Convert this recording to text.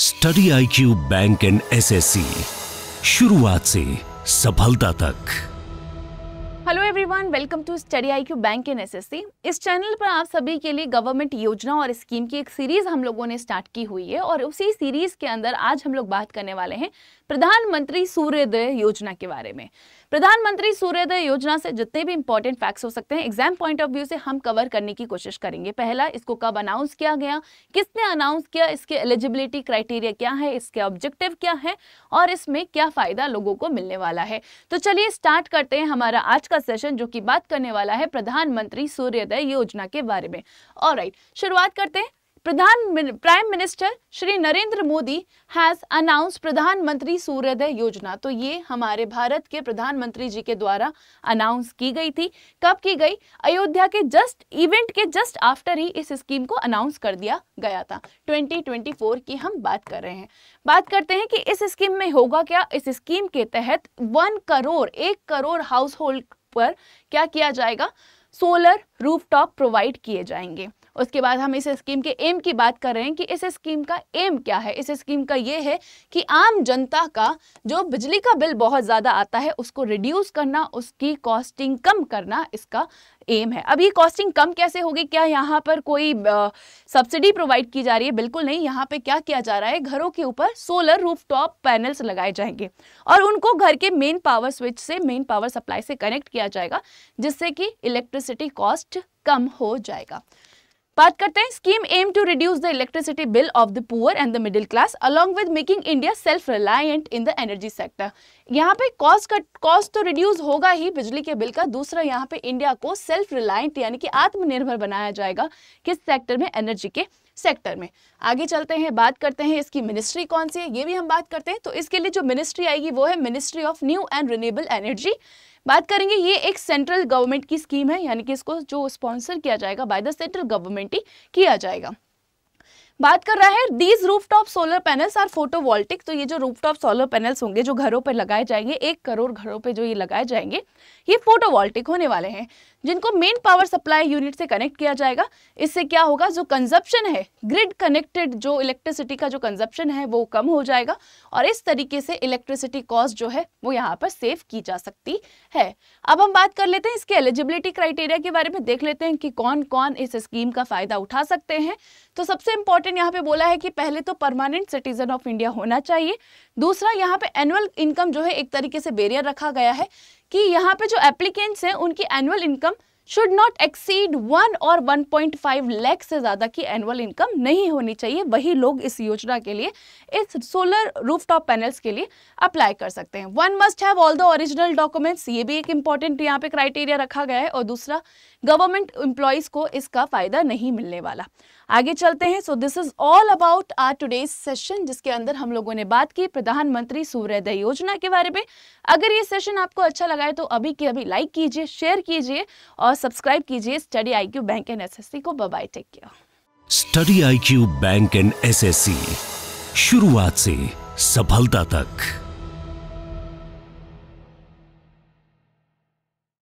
study I Q bank and SSC शुरुआत से सफलता तक hello everyone welcome to study I Q bank and S इस channel पर आप सभी के लिए गवर्नमेंट योजना और स्कीम की एक सीरीज हम लोगों ने स्टार्ट की हुई है और उसी सीरीज के अंदर आज हम लोग बात करने वाले हैं प्रधानमंत्री सूर्योदय योजना के बारे में प्रधानमंत्री सूर्योदय योजना से जितने भी इंपॉर्टेंट फैक्ट्स हो सकते हैं एग्जाम पॉइंट ऑफ व्यू से हम कवर करने की कोशिश करेंगे पहला इसको कब अनाउंस किया गया किसने अनाउंस किया इसके एलिजिबिलिटी क्राइटेरिया क्या है इसके ऑब्जेक्टिव क्या है और इसमें क्या फायदा लोगों को मिलने वाला है तो चलिए स्टार्ट करते हैं हमारा आज का का सेशन जो कि बात करने वाला है प्रधानमंत्री सूर्योदय योजना के बारे में और राइट शुरुआत करते हैं प्रधान prime minister Shri Narendra Modi has announce Pradhanmantri Suryoday योजना तो ये हमारे भारत के प्रधानमंत्री जी के द्वारा अनाउंस की गई थी कब की गई अयोध्या के जस्ट इवेंट के जस्ट आफ्टर ही इस स्कीम को अनाउंस कर दिया गया था 2024 की हम बात कर रहे हैं बात करते हैं कि इस स्कीम में होगा क्या इस स्कीम के तहत वन करोड़ एक करोड़ हाउस होल्ड पर क्या किया जाएगा सोलर रूफटॉप प्रोवाइड किए जाएंगे उसके बाद हम इस स्कीम के एम की बात कर रहे हैं कि इस स्कीम का एम क्या है इस स्कीम का ये है कि आम जनता का जो बिजली का बिल बहुत ज़्यादा आता है उसको रिड्यूस करना उसकी कॉस्टिंग कम करना इसका एम है अब ये कॉस्टिंग कम कैसे होगी क्या यहाँ पर कोई सब्सिडी प्रोवाइड की जा रही है बिल्कुल नहीं यहाँ पे क्या किया जा रहा है घरों के ऊपर सोलर रूफटॉप पैनल्स लगाए जाएंगे और उनको घर के मेन पावर स्विच से मेन पावर सप्लाई से कनेक्ट किया जाएगा जिससे कि इलेक्ट्रिसिटी कॉस्ट कम हो जाएगा बात करते हैं scheme aim to reduce the electricity bill of the poor and the middle class along with making India self reliant in the energy sector यहाँ पे कॉस्ट का कॉस्ट तो रिड्यूस होगा ही बिजली के बिल का दूसरा यहाँ पे इंडिया को सेल्फ रिलायंट यानी कि आत्मनिर्भर बनाया जाएगा किस सेक्टर में एनर्जी के सेक्टर में आगे चलते हैं बात करते हैं इसकी मिनिस्ट्री कौन सी है ये भी हम बात करते हैं तो इसके लिए जो मिनिस्ट्री आएगी वो है ministry of new and renewable energy बात करेंगे ये एक सेंट्रल गवर्नमेंट की स्कीम है यानी कि इसको जो स्पॉन्सर किया जाएगा बाय द सेंट्रल गवर्नमेंट ही किया जाएगा बात कर रहा है these rooftop solar panels or photovoltaic तो ये जो रूफटॉप सोलर पैनल्स होंगे जो घरों पर लगाए जाएंगे एक करोड़ घरों पे जो ये लगाए जाएंगे ये फोटोवोल्टिक होने वाले हैं जिनको मेन पावर सप्लाई यूनिट से कनेक्ट किया जाएगा इससे क्या होगा जो कंजप्शन है ग्रिड कनेक्टेड जो इलेक्ट्रिसिटी का जो कंजप्शन है वो कम हो जाएगा और इस तरीके से इलेक्ट्रिसिटी कॉस्ट जो है वो यहाँ पर सेव की जा सकती है अब हम बात कर लेते हैं इसके एलिजिबिलिटी क्राइटेरिया के बारे में देख लेते हैं कि कौन कौन इस स्कीम का फायदा उठा सकते हैं तो सबसे इंपॉर्टेंट इंपॉर्टेंट यहाँ पे बोला है कि पहले तो परमानेंट सिटीजन ऑफ इंडिया होना चाहिए दूसरा यहाँ पे एनुअल इनकम जो है एक तरीके से बेरियर रखा गया है कि यहाँ पे जो एप्लीकेंट्स हैं उनकी annual income should not exceed one और 1.5 लाख से ज़्यादा की एनुअल इनकम नहीं होनी चाहिए वही लोग इस योजना के लिए इस सोलर रूफटॉप पैनल्स के लिए अप्लाई कर सकते हैं one must have all the original documents ये भी एक इंपॉर्टेंट यहाँ पे क्राइटेरिया रखा गया है और दूसरा गवर्नमेंट एम्प्लॉयज़ को इसका फ़ायदा नहीं मिलने वाला आगे चलते हैं so this is all about our today's session जिसके अंदर हम लोगों ने बात की प्रधानमंत्री सूर्योदय योजना के बारे में अगर ये सेशन आपको अच्छा लगा है तो अभी के अभी लाइक कीजिए शेयर कीजिए और और सब्सक्राइब कीजिए study I Q bank and C को bye take care study I Q bank and C शुरुआत से सफलता तक